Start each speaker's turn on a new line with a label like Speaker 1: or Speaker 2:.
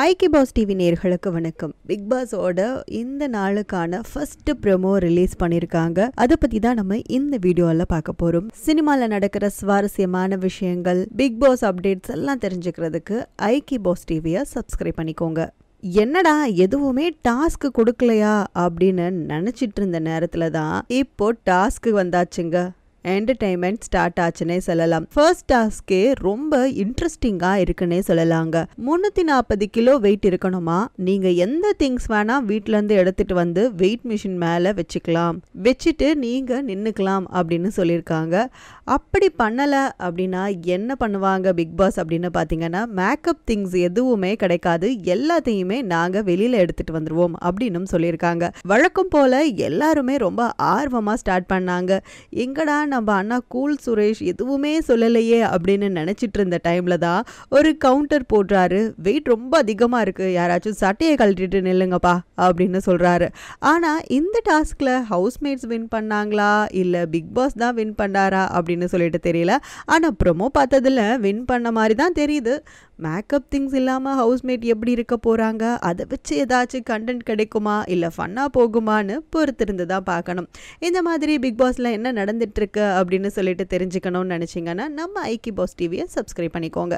Speaker 1: ஐக்கி pass TV நேர்களுக்கு வணக்கம் big பாஸோட இந்த நாளுக்கான ஃபர்ஸ்ட் ப்ரமோ ரிலீஸ் பண்ணியிருக்காங்க அதை பற்றி தான் நம்ம இந்த வீடியோவில் பார்க்க போகிறோம் சினிமாவில் நடக்கிற சுவாரஸ்யமான விஷயங்கள் பிக் பாஸ் அப்டேட்ஸ் எல்லாம் தெரிஞ்சுக்கிறதுக்கு ஐக்கி பாஸ் டிவியை சப்ஸ்கிரைப் பண்ணிக்கோங்க என்னடா எதுவுமே டாஸ்க் கொடுக்கலையா அப்படின்னு நினச்சிட்டு இருந்த நேரத்தில் தான் இப்போ டாஸ்க்கு வந்தாச்சுங்க என்டர்டைன்மெண்ட் ஸ்டார்ட் ஆச்சுன்னே சொல்லலாம் ஃபர்ஸ்ட் டாஸ்க்கே ரொம்ப இன்ட்ரெஸ்டிங்காக இருக்குன்னே சொல்லலாங்க முந்நூற்றி நாற்பது கிலோ வெயிட் இருக்கணுமா நீங்கள் எந்த திங்ஸ் வேணால் வீட்டிலேருந்து எடுத்துகிட்டு வந்து வெயிட் மிஷின் மேலே வச்சுக்கலாம் வச்சுட்டு நீங்கள் நின்றுக்கலாம் அப்படின்னு சொல்லியிருக்காங்க அப்படி பண்ணலை அப்படின்னா என்ன பண்ணுவாங்க பிக் பாஸ் அப்படின்னு பார்த்தீங்கன்னா மேக்கப் திங்ஸ் எதுவுமே கிடைக்காது எல்லாத்தையுமே நாங்கள் வெளியில் எடுத்துகிட்டு வந்துடுவோம் அப்படின்னு சொல்லியிருக்காங்க வழக்கம் போல் எல்லாருமே ரொம்ப ஆர்வமாக ஸ்டார்ட் பண்ணாங்க எங்கடா நம்ம அண்ணா கூல் சுரேஷ் எதுவுமே சொல்லலையே அப்படின்னு நினச்சிட்டு இருந்த டைமில் தான் ஒரு கவுண்டர் போடுறாரு வெயிட் ரொம்ப அதிகமாக இருக்குது யாராச்சும் சட்டையை கழட்டிட்டு நில்லுங்கப்பா அப்படின்னு சொல்கிறாரு ஆனால் இந்த டாஸ்கில் ஹவுஸ்மேட்ஸ் வின் பண்ணாங்களா இல்லை பிக் பாஸ் தான் வின் பண்ணாரா அப்படின்னு சொல்லிட்டு தெரியல ஆனால் ப்ரொமோ பார்த்ததில் வின் பண்ண மாதிரி தான் தெரியுது மேக்கப் திங்ஸ் இல்லாமல் ஹவுஸ்மேட் எப்படி இருக்க போகிறாங்க அதை வச்சு ஏதாச்சும் கண்டென்ட் கிடைக்குமா இல்லை ஃபன்னாக போகுமான்னு பொறுத்திருந்து தான் பார்க்கணும் இந்த மாதிரி பிக் பாஸில் என்ன நடந்துட்டுருக்கு அப்படின்னு சொல்லிட்டு தெரிஞ்சுக்கணும்னு நினச்சிங்கன்னா நம்ம ஐக்கி பாஸ் டிவியை சப்ஸ்கிரைப் பண்ணிக்கோங்க